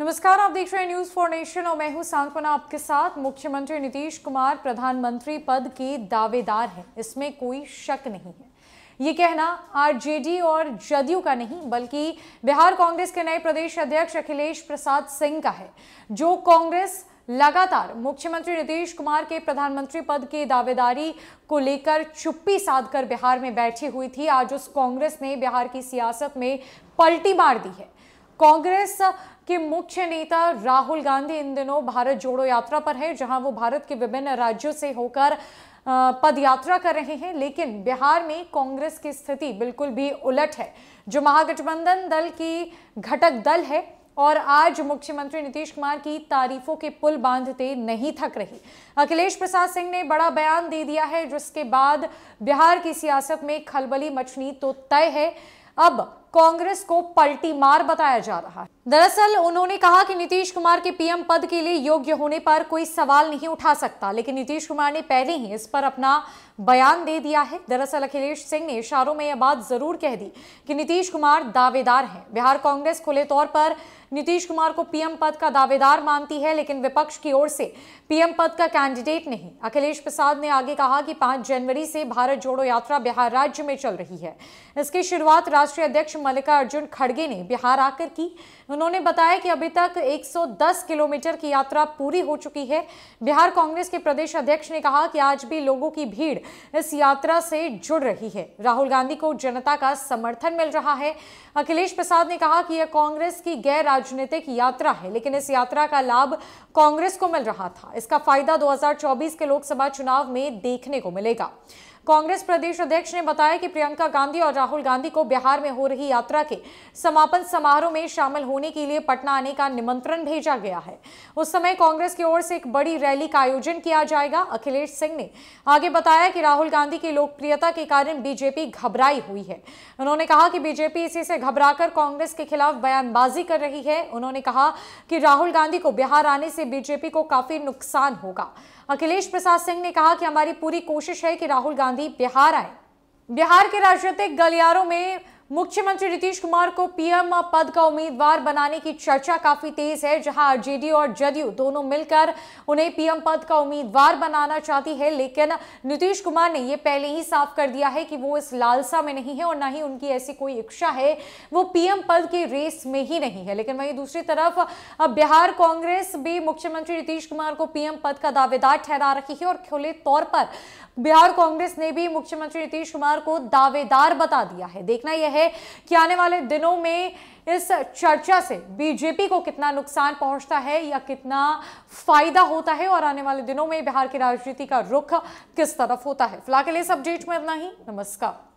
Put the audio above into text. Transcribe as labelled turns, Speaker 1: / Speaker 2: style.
Speaker 1: नमस्कार आप देख रहे हैं न्यूज फॉर नेशन और मैं हूं सांत्वना आपके साथ मुख्यमंत्री नीतीश कुमार प्रधानमंत्री पद के दावेदार हैं इसमें कोई शक नहीं है ये कहना आरजेडी और जदयू का नहीं बल्कि बिहार कांग्रेस के नए प्रदेश अध्यक्ष अखिलेश प्रसाद सिंह का है जो कांग्रेस लगातार मुख्यमंत्री नीतीश कुमार के प्रधानमंत्री पद की दावेदारी को लेकर चुप्पी साधकर बिहार में बैठी हुई थी आज उस कांग्रेस ने बिहार की सियासत में पलटी मार दी है कांग्रेस के मुख्य नेता राहुल गांधी इन दिनों भारत जोड़ो यात्रा पर है जहां वो भारत के विभिन्न राज्यों से होकर पदयात्रा कर रहे हैं लेकिन बिहार में कांग्रेस की स्थिति बिल्कुल भी उलट है जो महागठबंधन दल की घटक दल है और आज मुख्यमंत्री नीतीश कुमार की तारीफों के पुल बांधते नहीं थक रही अखिलेश प्रसाद सिंह ने बड़ा बयान दे दिया है जिसके बाद बिहार की सियासत में खलबली मचनी तो तय है अब कांग्रेस को पलटी मार बताया जा रहा है दरअसल उन्होंने कहा कि नीतीश कुमार के पीएम पद के लिए योग्य होने पर कोई सवाल नहीं उठा सकता लेकिन नीतीश कुमार ने पहले ही इस पर अपना बयान दे दिया है दरअसल अखिलेश सिंह ने इशारों में यह बात जरूर कह दी कि नीतीश कुमार दावेदार हैं बिहार कांग्रेस खुले तौर पर नीतीश कुमार को पीएम पद का दावेदार मानती है लेकिन विपक्ष की ओर से पीएम पद का कैंडिडेट नहीं अखिलेश प्रसाद ने आगे कहा कि पांच जनवरी से भारत जोड़ो यात्रा बिहार राज्य में चल रही है इसकी शुरुआत राष्ट्रीय अध्यक्ष मल्लिकार्जुन खड़गे ने बिहार आकर की उन्होंने बताया कि अभी तक 110 किलोमीटर की यात्रा पूरी हो चुकी है बिहार कांग्रेस के प्रदेश अध्यक्ष ने कहा कि आज भी लोगों की भीड़ इस यात्रा से जुड़ रही है राहुल गांधी को जनता का समर्थन मिल रहा है अखिलेश प्रसाद ने कहा कि यह कांग्रेस की गैर राजनीतिक यात्रा है लेकिन इस यात्रा का लाभ कांग्रेस को मिल रहा था इसका फायदा 2024 के लोकसभा चुनाव में देखने को मिलेगा कांग्रेस प्रदेश अध्यक्ष ने बताया कि प्रियंका गांधी और राहुल गांधी को बिहार में हो रही यात्रा के समापन समारोह में शामिल होने के लिए पटना आने का निमंत्रण भेजा गया है उस समय कांग्रेस की ओर से एक बड़ी रैली का आयोजन किया जाएगा अखिलेश सिंह ने आगे बताया कि राहुल गांधी की लोकप्रियता के कारण बीजेपी घबराई हुई है उन्होंने कहा कि बीजेपी इसी से घबराकर कांग्रेस के खिलाफ बयानबाजी कर रही है उन्होंने कहा कि राहुल गांधी को बिहार आने से बीजेपी को काफी नुकसान होगा अखिलेश प्रसाद सिंह ने कहा कि हमारी पूरी कोशिश है कि राहुल गांधी बिहार आए बिहार के राजनीतिक गलियारों में मुख्यमंत्री नीतीश कुमार को पीएम पद का उम्मीदवार बनाने की चर्चा काफी तेज है जहां आरजेडी और जदयू दोनों मिलकर उन्हें पीएम पद का उम्मीदवार बनाना चाहती है लेकिन नीतीश कुमार ने यह पहले ही साफ कर दिया है कि वो इस लालसा में नहीं है और ना ही उनकी ऐसी कोई इच्छा है वो पीएम पद की रेस में ही नहीं है लेकिन वही दूसरी तरफ बिहार कांग्रेस भी मुख्यमंत्री नीतीश कुमार को पीएम पद का दावेदार ठहरा रही है और खुले तौर पर बिहार कांग्रेस ने भी मुख्यमंत्री नीतीश कुमार को दावेदार बता दिया है देखना यह है है कि आने वाले दिनों में इस चर्चा से बीजेपी को कितना नुकसान पहुंचता है या कितना फायदा होता है और आने वाले दिनों में बिहार की राजनीति का रुख किस तरफ होता है फिलहाल के लिए इस अपडेट में इतना ही नमस्कार